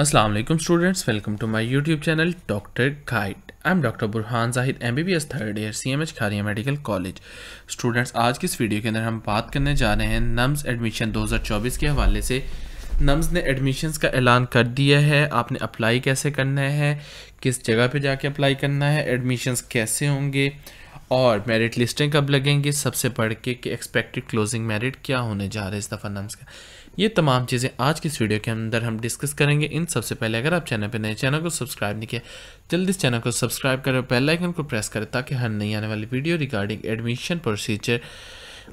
Aslam students welcome to my YouTube channel doctor guide I am doctor Burhan Zahid M B B S third year C M H Kharian medical college students आज की इस video के अंदर हम बात करने जा रहे हैं नम्स एडमिशन 2024 के हवाले से नम्स ने एडमिशन्स का ऐलान कर दिया है आपने अप्लाई कैसे करना है किस जगह पे जाके अप्लाई करना है एडमिशन्स कैसे होंगे और मेरिट लिस्टें कब लगेंगी सबसे बढ़ के कि एक्सपेक्टेड क्लोजिंग मेरिट क्या होने जा रहे हैं इस दफ़ा नम्स का ये तमाम चीज़ें आज की इस वीडियो के अंदर हम डिस्कस करेंगे इन सबसे पहले अगर आप चैनल पर नए चैनल को सब्सक्राइब नहीं किया जल्दी इस चैनल को सब्सक्राइब करें और बेल आइकन को प्रेस करें ताकि हर नई आने वाली वीडियो रिगार्डिंग एडमिशन प्रोसीजर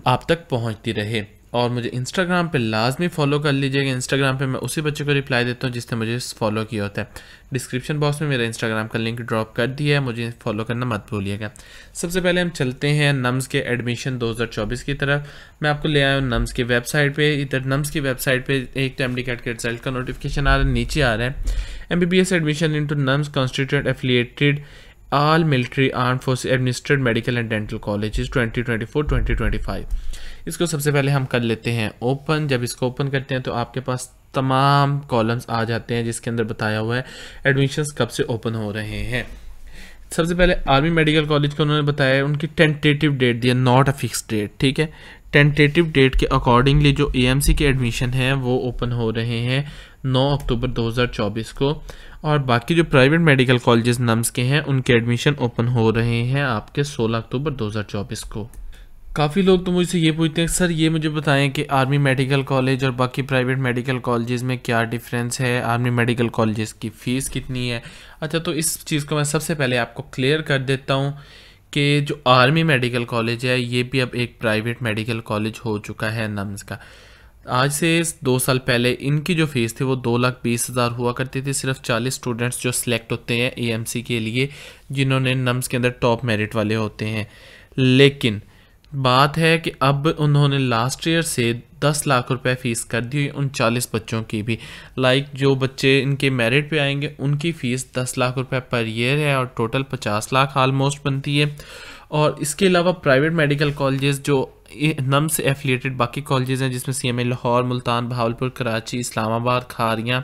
आप तक पहुँचती रहे और मुझे इंस्टाग्राम पे लाजमी फॉलो कर लीजिएगा इंस्टाग्राम पे मैं उसी बच्चे को रिप्लाई देता हूँ जिसने मुझे फॉलो किया होता है डिस्क्रिप्शन बॉक्स में मेरा इंस्टाग्राम का लिंक ड्रॉप कर दिया है मुझे फॉलो करना मत भूलिएगा सबसे पहले हम चलते हैं नम्स के एडमिशन 2024 की तरफ मैं आपको ले आया हूँ नम्स की वेबसाइट पर इधर नम्स की वेबसाइट पर एक टाइम तो डिकेट के रिजल्ट का नोटिफिकेशन आ रहा है नीचे आ रहा है M admission in NUMS constituent affiliated all military armed force administered medical and dental colleges 2024-2025 इसको सबसे पहले हम कर लेते हैं ओपन जब इसको ओपन करते हैं तो आपके पास तमाम कॉलम्स आ जाते हैं जिसके अंदर बताया हुआ है एडमिशन्स कब से ओपन हो रहे हैं सबसे पहले आर्मी मेडिकल कॉलेज को उन्होंने बताया उनकी टेंटेटिव डेट दिया नॉट अ फिक्स डेट ठीक है टेंटेटिव डेट के अकॉर्डिंगली जो एएमसी के एडमिशन हैं वो ओपन हो रहे हैं 9 अक्टूबर 2024 को और बाकी जो प्राइवेट मेडिकल कॉलेजेस नम्स के हैं उनके एडमिशन ओपन हो रहे हैं आपके 16 अक्टूबर 2024 को काफ़ी लोग तो मुझसे ये पूछते हैं सर ये मुझे बताएं कि आर्मी मेडिकल कॉलेज और बाकी प्राइवेट मेडिकल कॉलेजेस में क्या डिफरेंस है आर्मी मेडिकल कॉलेजेस की फ़ीस कितनी है अच्छा तो इस चीज़ को मैं सबसे पहले आपको क्लियर कर देता हूँ कि जो आर्मी मेडिकल कॉलेज है ये भी अब एक प्राइवेट मेडिकल कॉलेज हो चुका है नम्स का आज से दो साल पहले इनकी जो फ़ीस थी वो दो लाख बीस हज़ार हुआ करती थी सिर्फ चालीस स्टूडेंट्स जो सिलेक्ट होते हैं एएमसी के लिए जिन्होंने नम्स के अंदर टॉप मेरिट वाले होते हैं लेकिन बात है कि अब उन्होंने लास्ट ईयर से दस लाख रुपए फ़ीस कर दी हुई उन चालीस बच्चों की भी लाइक जो बच्चे इनके मेरिट पे आएंगे उनकी फ़ीस दस लाख रुपए पर ईयर है और टोटल पचास लाख आलमोस्ट बनती है और इसके अलावा प्राइवेट मेडिकल कॉलेजेस जो नम से एफिलेटेड बाकी कॉलेजेस हैं जिसमें C M A Lahore Multan Bahawalpur Karachi Islamabad Kharian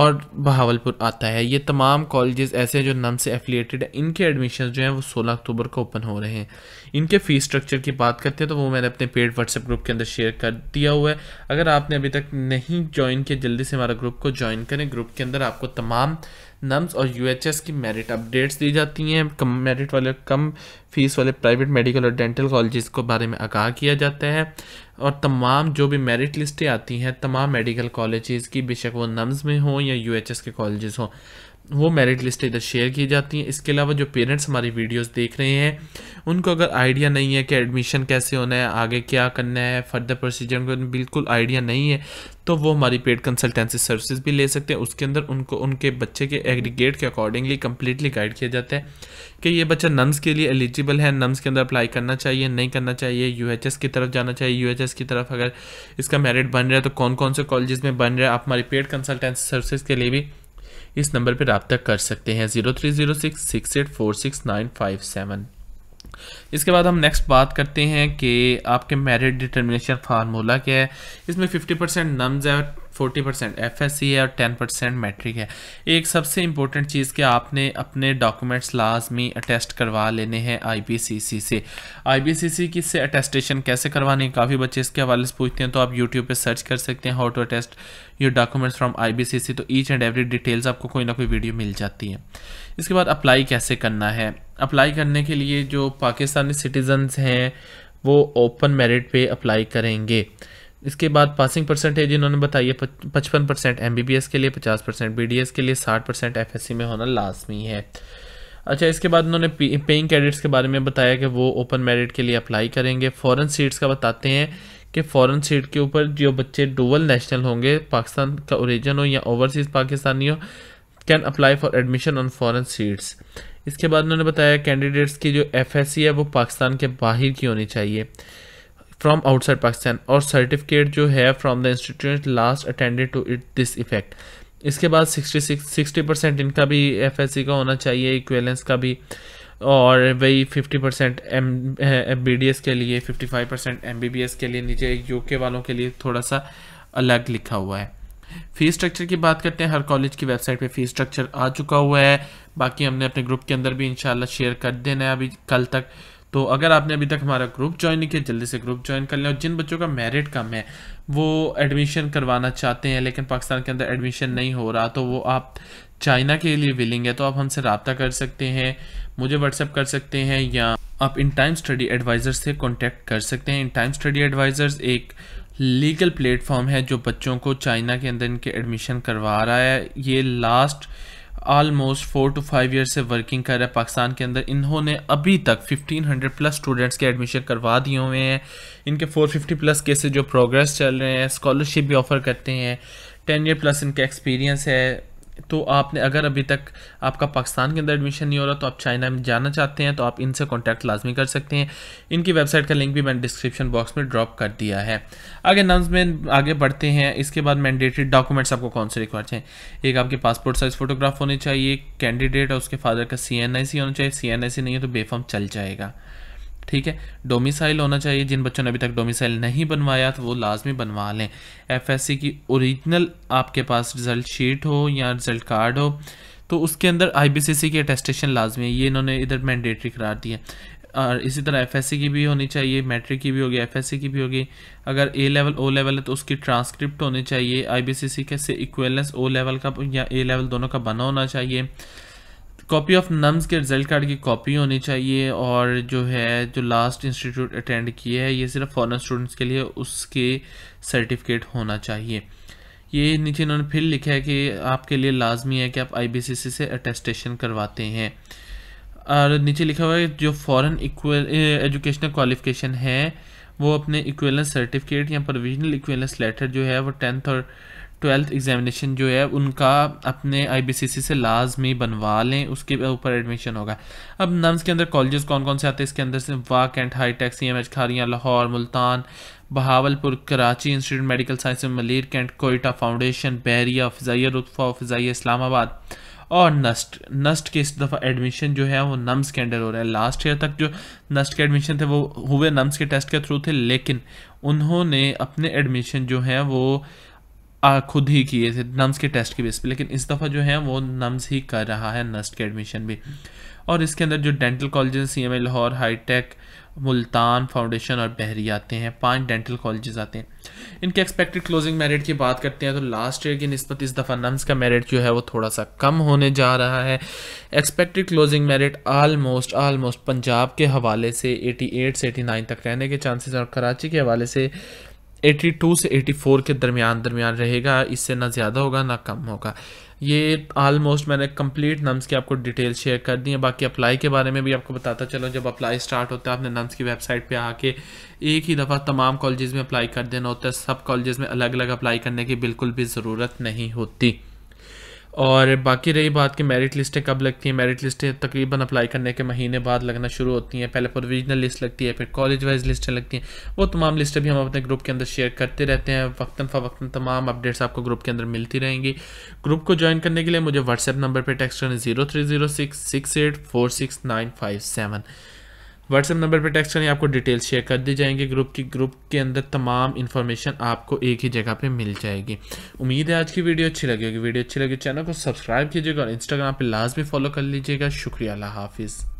और बहावलपुर आता है ये तमाम कॉलेजेस ऐसे हैं जो नम से एफिलेटेड हैं इनके एडमिशन जो हैं वो 16 अक्टूबर को ओपन हो रहे हैं इनके फीस स्ट्रक्चर की बात करते हैं तो वो मैंने अपने पेड व्हाट्सएप ग्रुप के अंदर शेयर कर दिया हुआ है अगर आपने अभी तक नहीं ज्वाइन किया जल्दी से हमारा ग्रुप को ज्वाइन करें ग्रुप के अंदर आपको तमाम नम्स और यू की मेरिट अपडेट्स दी जाती हैं कम मेरिट वाले कम फीस वाले प्राइवेट मेडिकल और डेंटल कॉलेज को बारे में आगाह किया जाता है और तमाम जो भी मेरिट लिस्टें आती हैं तमाम मेडिकल कॉलेजेस की बेशक वो नम्स में हों या यू के कॉलेजेस हों वो मेरिट लिस्ट इधर शेयर की जाती हैं इसके अलावा जो पेरेंट्स हमारी वीडियोस देख रहे हैं उनको अगर आइडिया नहीं है कि एडमिशन कैसे होना है आगे क्या करना है फर्दर प्रोसीजर उनको बिल्कुल आइडिया नहीं है तो वो हमारी पेड कंसल्टेंसी सर्विसेज भी ले सकते हैं उसके अंदर उनको उनके बच्चे के एग्रीगेट के अकॉर्डिंगली कम्प्लीटली गाइड किया जाता है कि ये बच्चा नम्स के लिए एलिजिबल है नम्स के अंदर अप्लाई करना चाहिए नहीं करना चाहिए यू की तरफ जाना चाहिए यू की तरफ अगर इसका मेरिट बन रहा है तो कौन कौन से कॉलेज में बन रहा है आप हमारी पेड कंसल्टेंसी सर्विसेज के लिए भी इस नंबर पर रबता कर सकते हैं zero three zero six six eight four six nine five seven इसके बाद हम नेक्स्ट बात करते हैं कि आपके मेरिट डिटर्मिनेशन फार्मूला क्या है इसमें 50 परसेंट नम्स है और forty percent F S C है और टेन परसेंट मैट्रिक है एक सबसे इम्पोर्टेंट चीज़ कि आपने अपने डॉक्यूमेंट्स लाजमी अटेस्ट करवा लेने हैं आई बी सी सी से आई बी सी सी की से अटेस्टेशन कैसे करवानी है काफ़ी बच्चे इसके हवाले से पूछते हैं तो आप यूट्यूब पर सर्च कर सकते हैं how to attest your documents from I B C C तो ईच एंड एवरी डिटेल्स आपको कोई ना कोई वीडियो मिल जाती है इसके बाद अप्लाई कैसे करना है अप्लाई करने के लिए जो पाकिस्तानी सिटीजन्स हैं वो ओपन मेरिट पे अप्लाई करेंगे इसके बाद पासिंग परसेंटेज इन्होंने बताई है पचपन परसेंट एम के लिए पचास परसेंट बी के लिए साठ परसेंट एफ में होना लाजमी है अच्छा इसके बाद उन्होंने पेइंग कैडिट्स के बारे में बताया कि वो ओपन मेरिट के लिए अप्लाई करेंगे फ़ॉरन सीट्स का बताते हैं कि फ़ॉरन सीट के ऊपर जो बच्चे डुअल नेशनल होंगे पाकिस्तान का ओरिजिन हो या overseas Pakistani who can apply for admission on foreign seats इसके बाद उन्होंने बताया कैंडिडेट्स की जो एफ है वो पाकिस्तान के बाहर की होनी चाहिए फ्राम आउटसाइड पाकिस्तान और सर्टिफिकेट जो है from the institute last attended to it this effect इसके बाद सिक्सटी सिक्स सिक्सटी परसेंट इनका भी एफ एस सी का होना चाहिए इक्वेलेंस का भी और वही fifty percent M M B D S के लिए fifty five percent M B B S के लिए नीचे यू के वालों के लिए थोड़ा सा अलग लिखा हुआ है फीस स्ट्रक्चर की बात करते हैं हर कॉलेज की वेबसाइट पे फीस स्ट्रक्चर आ चुका हुआ है बाकी हमने अपने ग्रुप के अंदर भी इंशाल्लाह शेयर कर देना है अभी कल तक तो अगर आपने अभी तक हमारा ग्रुप ज्वाइन नहीं किया जल्दी से ग्रुप ज्वाइन कर लें और जिन बच्चों का मेरिट कम है वो एडमिशन करवाना चाहते हैं लेकिन पाकिस्तान के अंदर एडमिशन नहीं हो रहा तो वो आप चाइना के लिए विलिंग है तो आप हमसे रबता कर सकते हैं मुझे व्हाट्सअप कर सकते हैं या आप इन टाइम स्टडी एडवाइज़र से कॉन्टैक्ट कर सकते हैं इन टाइम स्टडी एडवाइज़र्स एक लीगल प्लेटफॉर्म है जो बच्चों को चाइना के अंदर इनके एडमिशन करवा रहा है ये last almost four two five year से वर्किंग कर रहा है पाकिस्तान के अंदर इन्होंने अभी तक 1500 प्लस स्टूडेंट्स के एडमिशन करवा दिए हुए हैं इनके 450 प्लस केसेज जो प्रोग्रेस चल रहे हैं स्कॉलरशिप भी ऑफ़र करते हैं टेन ईयर प्लस इनका एक्सपीरियंस है तो आपने अगर अभी तक आपका पाकिस्तान के अंदर एडमिशन नहीं हो रहा तो आप चाइना में जाना चाहते हैं तो आप इनसे कॉन्टैक्ट लाजमी कर सकते हैं इनकी वेबसाइट का लिंक भी मैंने डिस्क्रिप्शन बॉक्स में ड्रॉप कर दिया है आगे नम्स में आगे बढ़ते हैं इसके बाद मैंडेटरी डॉक्यूमेंट्स आपको कौन से रिक्वायर चाहिए एक आपके पासपोर्ट साइज़ फोटोग्राफ होने चाहिए कैंडिडेट और उसके फादर का सी होना चाहिए सी नहीं है तो बेफॉर्म चल जाएगा ठीक है डोमिसाइल होना चाहिए जिन बच्चों ने अभी तक डोमिसाइल नहीं बनवाया तो वो लाजमी बनवा लें एफ की ओरिजिनल आपके पास रिज़ल्ट शीट हो या रिज़ल्ट कार्ड हो तो उसके अंदर आईबीसीसी की अटेस्टेशन लाजमी है ये इन्होंने इधर मैंडेटरी करार दी है और इसी तरह एफएससी की भी होनी चाहिए मैट्रिक की भी होगी एफएससी की भी होगी अगर ए लेवल ओ लेवल है तो उसकी ट्रांसक्रिप्ट होनी चाहिए आईबीसीसी के से इक्वेलेंस ओ लेवल का या ए लेवल दोनों का बना होना चाहिए कॉपी ऑफ नम्स के रिजल्ट कार्ड की कॉपी होनी चाहिए और जो है जो लास्ट इंस्टीट्यूट अटेंड किए है ये सिर्फ फॉरन स्टूडेंट्स के लिए उसके सर्टिफिकेट होना चाहिए ये नीचे इन्होंने फिर लिखा है कि आपके लिए लाजमी है कि आप सी से अटेस्टेशन करवाते हैं और नीचे लिखा हुआ है जो फ़ॉरन इक्वल एजुकेशनल क्वालिफिकेशन है वो अपने इक्वेलेंस सर्टिफिकेट या प्रोविजनल इक्वेलेंस लेटर जो है वो टेंथ और ट्वेल्थ एग्जामिनेशन जो है उनका अपने आईबीसीसी से लाजमी बनवा लें उसके ऊपर एडमिशन होगा अब नम्स के अंदर कॉलेजेस कौन कौन से आते हैं इसके अंदर से walk and take C M H Kharian Lahore Multan Bahawalpur Karachi institute medical science Malir cantt Quetta foundation Bahria Fazaia रुतफ़ा फ़िज़ाइया इस्लामाबाद और नस्ट नस्ट के इस दफ़ा एडमिशन जो है वो नम्स के अंडर हो रहा है लास्ट ईयर तक जो नस्ट के एडमिशन थे वो हुए नम्स के टेस्ट के थ्रू थे लेकिन उन्होंने अपने एडमिशन जो हैं वो आ, खुद ही किए थे नम्स के टेस्ट के बेस पे लेकिन इस दफ़ा जो है वो नम्स ही कर रहा है नस्ट के एडमिशन भी और इसके अंदर जो dental college C M Lahore hitech Multan foundation और बहरी आते हैं पांच डेंटल कॉलेजेस आते हैं इनके एक्सपेक्टेड क्लोजिंग मेरिट की बात करते हैं तो लास्ट ईयर की नस्बत इस दफ़ा नम्स का मेरिट जो है वो थोड़ा सा कम होने जा रहा है expected closing merit almost almost Punjab के हवाले से 88 से 89 तक रहने के चांसेस और कराची के हवाले से 82 से 84 के दरमियान दरमियान रहेगा इससे ना ज़्यादा होगा ना कम होगा ये आलमोस्ट मैंने कंप्लीट नम्स की आपको डिटेल शेयर कर दी है बाकी अप्लाई के बारे में भी आपको बताता चलो जब अप्लाई स्टार्ट होता है आपने नम्स की वेबसाइट पे आके एक ही दफ़ा तमाम कॉलेज़ में अप्लाई कर देना होता है सब कॉलेज़ में अलग अलग अप्लाई करने की बिल्कुल भी ज़रूरत नहीं होती और बाकी रही बात कि मेरिट लिस्टें कब लगती हैं मेरिट लिस्टें तकरीबन अप्लाई करने के महीने बाद लगना शुरू होती हैं पहले प्रोविजनल लिस्ट लगती है फिर कॉलेज वाइज लिस्टें लगती हैं वो तमाम लिस्टें भी हम अपने ग्रुप के अंदर शेयर करते रहते हैं वक्ता फ़वक्ता तमाम अपडेट्स आपको ग्रुप के अंदर मिलती रहेंगी ग्रुप को ज्वाइन करने के लिए मुझे व्हाट्सएप नंबर पर टेक्स्ट करना zero three zero six six eight four six nine five seven WhatsApp number पर टेक्स्ट करें आपको डिटेल्स शेयर कर दी जाएंगे ग्रुप की ग्रुप के अंदर तमाम इन्फॉर्मेशन आपको एक ही जगह पर मिल जाएगी उम्मीद है आज की वीडियो अच्छी लगेगी वीडियो अच्छी लगी चैनल को सब्सक्राइब कीजिएगा और इंस्टाग्राम पर लाजमी फॉलो कर लीजिएगा शुक्रिया अल्लाह हाफिज़